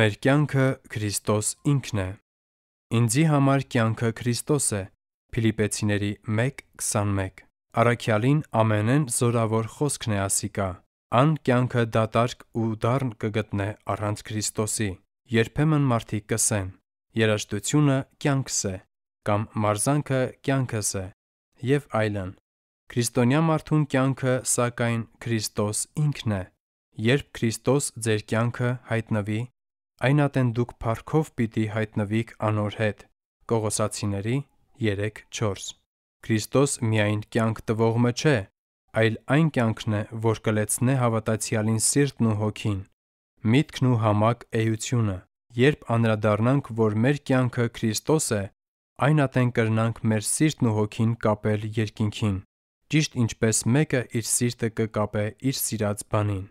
Մեր կյանքը Քրիստոս ինքն է։ Ինձի համար կյանքը Քրիստոս է։ Ֆիլիպեցիների 1:21։ Արաքյալին ամենեն զորավոր խոսքն է ասիկա։ Ան կյանքը դատարկ ու դառն կգտնե առանց Քրիստոսի։ Երբեմն մարդիկ կսեն. երաշտությունը կյանքս է կամ մարզանքը կյանքս է եւ այլն։ Քրիստոնյա մարդուն կյանքը սակայն Քրիստոս ինքն է։ Երբ Քրիստոս ձեր կյանքը հայտնվի, այնատեն դուք փառքով պիտի հայտնվիք անոր հետ։ Կողոսացիների 3:4 Քրիստոս միայն կյանք տվողը չէ, այլ այն կյանքն է, որ կլեցնե հավատացյալին սիրտն ու հոգին, միտքն ու համակ էությունը։ Երբ անդրադառնանք, որ մեր կյանքը Քրիստոս է, այն ատեն կրնանք մեր սիրտն ու հոգին կապել երկինքին, ճիշտ ինչպես մեկը իր սիրտը կկապե իր սիրած բանին։